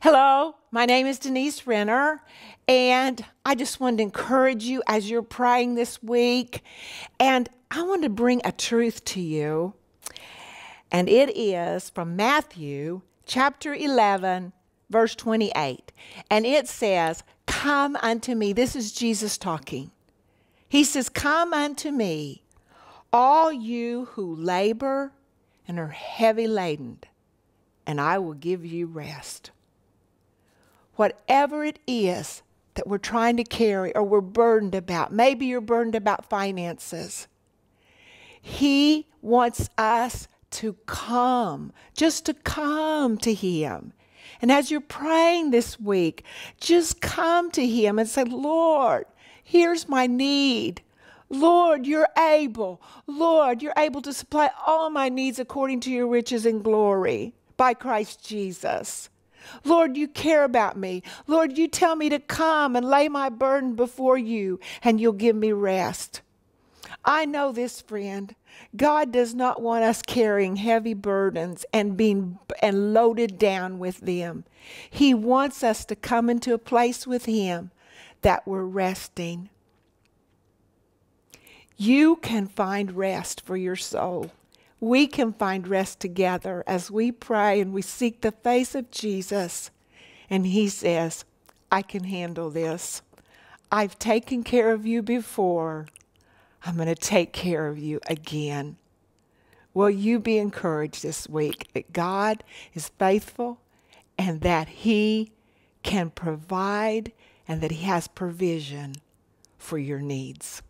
Hello, my name is Denise Renner, and I just want to encourage you as you're praying this week. And I want to bring a truth to you, and it is from Matthew chapter 11, verse 28. And it says, Come unto me. This is Jesus talking. He says, Come unto me, all you who labor and are heavy laden, and I will give you rest whatever it is that we're trying to carry or we're burdened about, maybe you're burdened about finances, He wants us to come, just to come to Him. And as you're praying this week, just come to Him and say, Lord, here's my need. Lord, you're able. Lord, you're able to supply all my needs according to your riches and glory by Christ Jesus. Lord, you care about me. Lord, you tell me to come and lay my burden before you, and you'll give me rest. I know this, friend. God does not want us carrying heavy burdens and being and loaded down with them. He wants us to come into a place with him that we're resting. You can find rest for your soul we can find rest together as we pray and we seek the face of Jesus. And He says, I can handle this. I've taken care of you before. I'm going to take care of you again. Will you be encouraged this week that God is faithful and that He can provide and that He has provision for your needs?